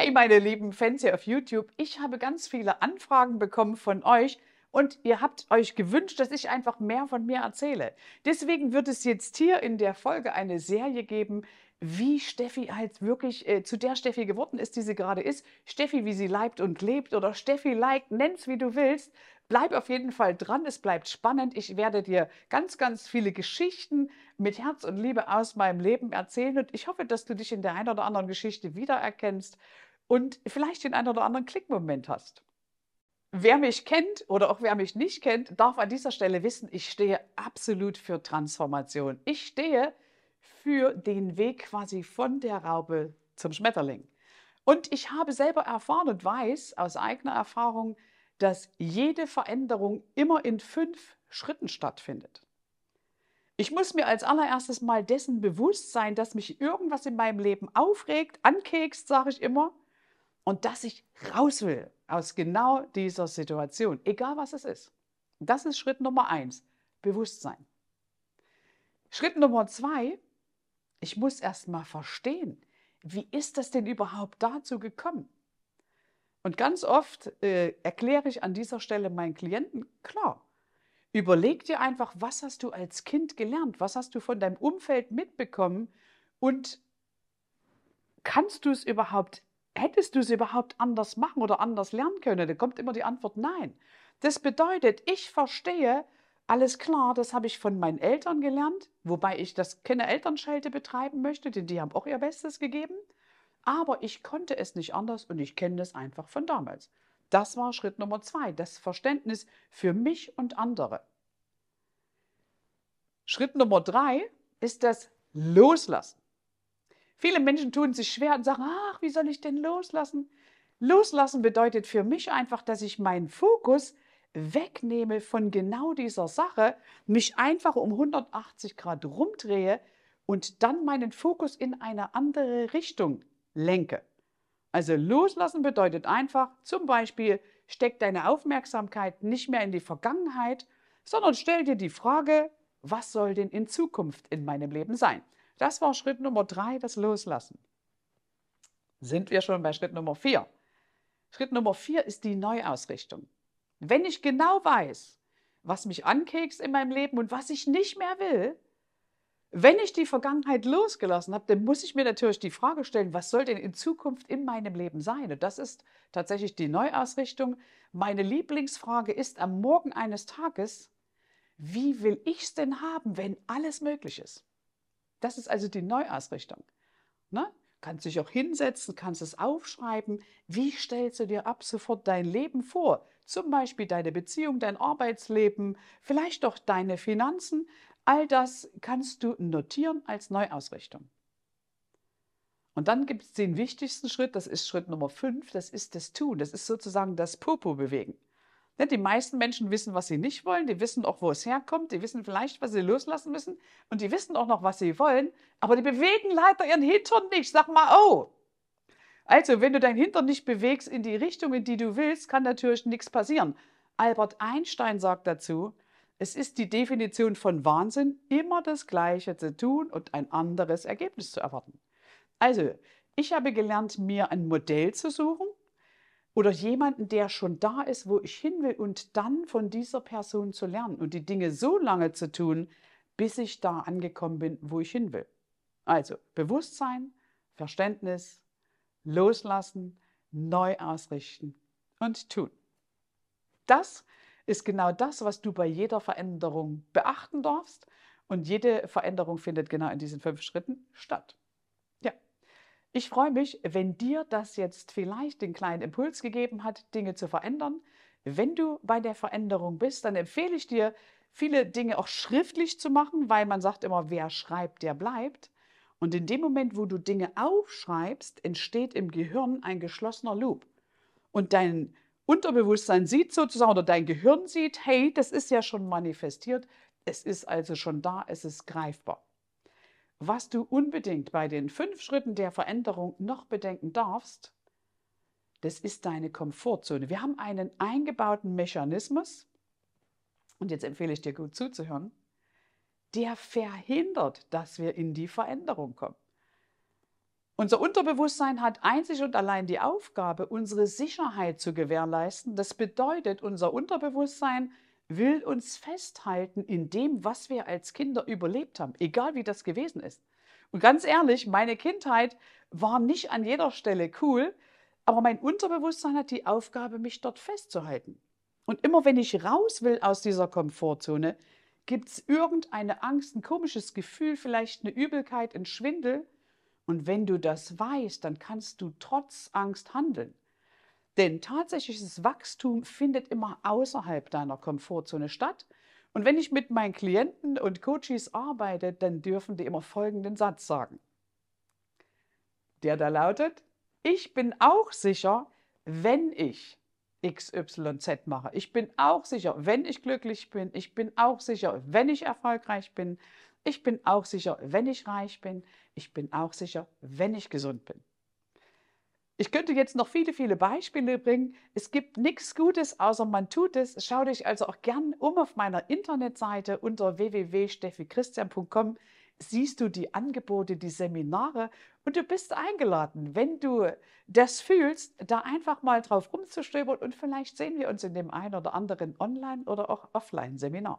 Hey meine lieben Fans hier auf YouTube, ich habe ganz viele Anfragen bekommen von euch und ihr habt euch gewünscht, dass ich einfach mehr von mir erzähle. Deswegen wird es jetzt hier in der Folge eine Serie geben, wie Steffi halt wirklich äh, zu der Steffi geworden ist, die sie gerade ist. Steffi, wie sie leibt und lebt oder Steffi liked, nenn's wie du willst. Bleib auf jeden Fall dran, es bleibt spannend. Ich werde dir ganz, ganz viele Geschichten mit Herz und Liebe aus meinem Leben erzählen und ich hoffe, dass du dich in der einen oder anderen Geschichte wiedererkennst und vielleicht den einen oder anderen Klickmoment hast. Wer mich kennt oder auch wer mich nicht kennt, darf an dieser Stelle wissen, ich stehe absolut für Transformation. Ich stehe für den Weg quasi von der Raube zum Schmetterling. Und ich habe selber erfahren und weiß aus eigener Erfahrung, dass jede Veränderung immer in fünf Schritten stattfindet. Ich muss mir als allererstes mal dessen bewusst sein, dass mich irgendwas in meinem Leben aufregt, ankekst, sage ich immer und dass ich raus will aus genau dieser Situation, egal was es ist. Das ist Schritt Nummer eins, Bewusstsein. Schritt Nummer zwei, ich muss erst mal verstehen, wie ist das denn überhaupt dazu gekommen? Und ganz oft äh, erkläre ich an dieser Stelle meinen Klienten, klar, überleg dir einfach, was hast du als Kind gelernt, was hast du von deinem Umfeld mitbekommen und kannst du es überhaupt hättest du es überhaupt anders machen oder anders lernen können? Da kommt immer die Antwort nein. Das bedeutet, ich verstehe, alles klar, das habe ich von meinen Eltern gelernt, wobei ich das keine Elternschelte betreiben möchte, denn die haben auch ihr Bestes gegeben. Aber ich konnte es nicht anders und ich kenne das einfach von damals. Das war Schritt Nummer zwei, das Verständnis für mich und andere. Schritt Nummer drei ist das Loslassen. Viele Menschen tun sich schwer und sagen, ach, wie soll ich denn loslassen? Loslassen bedeutet für mich einfach, dass ich meinen Fokus wegnehme von genau dieser Sache, mich einfach um 180 Grad rumdrehe und dann meinen Fokus in eine andere Richtung lenke. Also loslassen bedeutet einfach, zum Beispiel, steck deine Aufmerksamkeit nicht mehr in die Vergangenheit, sondern stell dir die Frage, was soll denn in Zukunft in meinem Leben sein? Das war Schritt Nummer drei, das Loslassen. Sind wir schon bei Schritt Nummer vier? Schritt Nummer vier ist die Neuausrichtung. Wenn ich genau weiß, was mich ankekst in meinem Leben und was ich nicht mehr will, wenn ich die Vergangenheit losgelassen habe, dann muss ich mir natürlich die Frage stellen, was soll denn in Zukunft in meinem Leben sein? Und das ist tatsächlich die Neuausrichtung. Meine Lieblingsfrage ist am Morgen eines Tages, wie will ich es denn haben, wenn alles möglich ist? Das ist also die Neuausrichtung. Ne? Kannst dich auch hinsetzen, kannst es aufschreiben. Wie stellst du dir ab sofort dein Leben vor? Zum Beispiel deine Beziehung, dein Arbeitsleben, vielleicht auch deine Finanzen. All das kannst du notieren als Neuausrichtung. Und dann gibt es den wichtigsten Schritt, das ist Schritt Nummer 5, das ist das Tun, das ist sozusagen das Popo bewegen. Ne, die meisten Menschen wissen, was sie nicht wollen, die wissen auch, wo es herkommt, die wissen vielleicht, was sie loslassen müssen und die wissen auch noch, was sie wollen, aber die bewegen leider ihren Hintern nicht. Sag mal, oh! Also, wenn du deinen Hintern nicht bewegst in die Richtung, in die du willst, kann natürlich nichts passieren. Albert Einstein sagt dazu, es ist die Definition von Wahnsinn, immer das Gleiche zu tun und ein anderes Ergebnis zu erwarten. Also, ich habe gelernt, mir ein Modell zu suchen, oder jemanden, der schon da ist, wo ich hin will und dann von dieser Person zu lernen und die Dinge so lange zu tun, bis ich da angekommen bin, wo ich hin will. Also Bewusstsein, Verständnis, Loslassen, neu ausrichten und tun. Das ist genau das, was du bei jeder Veränderung beachten darfst. Und jede Veränderung findet genau in diesen fünf Schritten statt. Ich freue mich, wenn dir das jetzt vielleicht den kleinen Impuls gegeben hat, Dinge zu verändern. Wenn du bei der Veränderung bist, dann empfehle ich dir, viele Dinge auch schriftlich zu machen, weil man sagt immer, wer schreibt, der bleibt. Und in dem Moment, wo du Dinge aufschreibst, entsteht im Gehirn ein geschlossener Loop. Und dein Unterbewusstsein sieht sozusagen, oder dein Gehirn sieht, hey, das ist ja schon manifestiert, es ist also schon da, es ist greifbar. Was du unbedingt bei den fünf Schritten der Veränderung noch bedenken darfst, das ist deine Komfortzone. Wir haben einen eingebauten Mechanismus, und jetzt empfehle ich dir gut zuzuhören, der verhindert, dass wir in die Veränderung kommen. Unser Unterbewusstsein hat einzig und allein die Aufgabe, unsere Sicherheit zu gewährleisten. Das bedeutet, unser Unterbewusstsein will uns festhalten in dem, was wir als Kinder überlebt haben, egal wie das gewesen ist. Und ganz ehrlich, meine Kindheit war nicht an jeder Stelle cool, aber mein Unterbewusstsein hat die Aufgabe, mich dort festzuhalten. Und immer wenn ich raus will aus dieser Komfortzone, gibt es irgendeine Angst, ein komisches Gefühl, vielleicht eine Übelkeit, ein Schwindel. Und wenn du das weißt, dann kannst du trotz Angst handeln. Denn tatsächliches Wachstum findet immer außerhalb deiner Komfortzone statt. Und wenn ich mit meinen Klienten und Coaches arbeite, dann dürfen die immer folgenden Satz sagen. Der da lautet, ich bin auch sicher, wenn ich XYZ mache. Ich bin auch sicher, wenn ich glücklich bin. Ich bin auch sicher, wenn ich erfolgreich bin. Ich bin auch sicher, wenn ich reich bin. Ich bin auch sicher, wenn ich gesund bin. Ich könnte jetzt noch viele, viele Beispiele bringen. Es gibt nichts Gutes, außer man tut es. Schau dich also auch gern um auf meiner Internetseite unter www.steffichristian.com. Siehst du die Angebote, die Seminare und du bist eingeladen, wenn du das fühlst, da einfach mal drauf rumzustöbern und vielleicht sehen wir uns in dem einen oder anderen Online- oder auch Offline-Seminar.